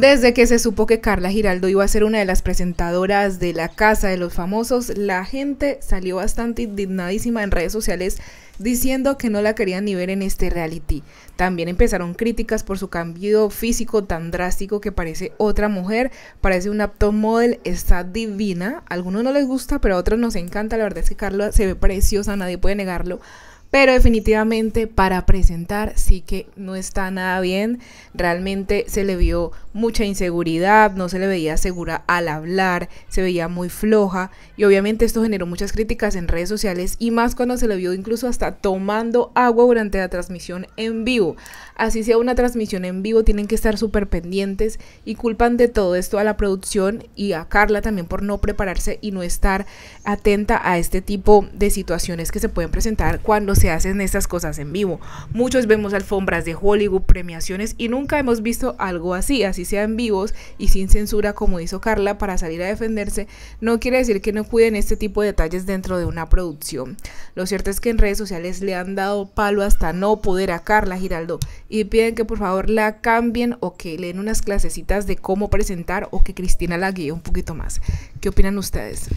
Desde que se supo que Carla Giraldo iba a ser una de las presentadoras de La Casa de los Famosos, la gente salió bastante indignadísima en redes sociales diciendo que no la querían ni ver en este reality. También empezaron críticas por su cambio físico tan drástico que parece otra mujer, parece un apto model, está divina. A algunos no les gusta, pero a otros nos encanta. La verdad es que Carla se ve preciosa, nadie puede negarlo pero definitivamente para presentar sí que no está nada bien. Realmente se le vio mucha inseguridad, no se le veía segura al hablar, se veía muy floja y obviamente esto generó muchas críticas en redes sociales y más cuando se le vio incluso hasta tomando agua durante la transmisión en vivo. Así sea una transmisión en vivo, tienen que estar súper pendientes y culpan de todo esto a la producción y a Carla también por no prepararse y no estar atenta a este tipo de situaciones que se pueden presentar cuando se hacen estas cosas en vivo. Muchos vemos alfombras de Hollywood, premiaciones y nunca hemos visto algo así, así sean vivos y sin censura como hizo Carla para salir a defenderse, no quiere decir que no cuiden este tipo de detalles dentro de una producción. Lo cierto es que en redes sociales le han dado palo hasta no poder a Carla Giraldo y piden que por favor la cambien o que leen unas clasecitas de cómo presentar o que Cristina la guíe un poquito más. ¿Qué opinan ustedes?